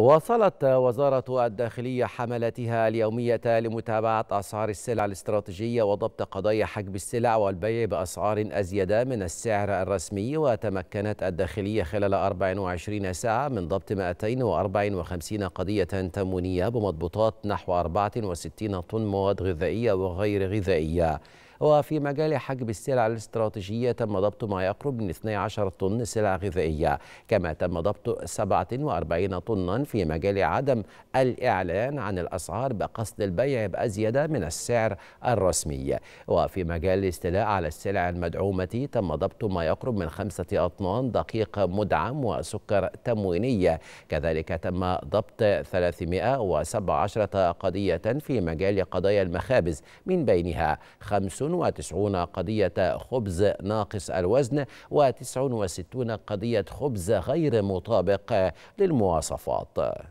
واصلت وزارة الداخلية حملتها اليومية لمتابعة أسعار السلع الاستراتيجية وضبط قضايا حجب السلع والبيع بأسعار أزيد من السعر الرسمي وتمكنت الداخلية خلال 24 ساعة من ضبط 254 قضية تمونية بمضبوطات نحو 64 طن مواد غذائية وغير غذائية وفي مجال حجب السلع الاستراتيجية تم ضبط ما يقرب من 12 طن سلع غذائية كما تم ضبط 47 طنا في مجال عدم الإعلان عن الأسعار بقصد البيع بأزيد من السعر الرسمي وفي مجال الاستيلاء على السلع المدعومة تم ضبط ما يقرب من خمسة أطنان دقيق مدعم وسكر تموينية كذلك تم ضبط 317 قضية في مجال قضايا المخابز من بينها خمس وتسعون قضية خبز ناقص الوزن وتسعون وستون قضية خبز غير مطابق للمواصفات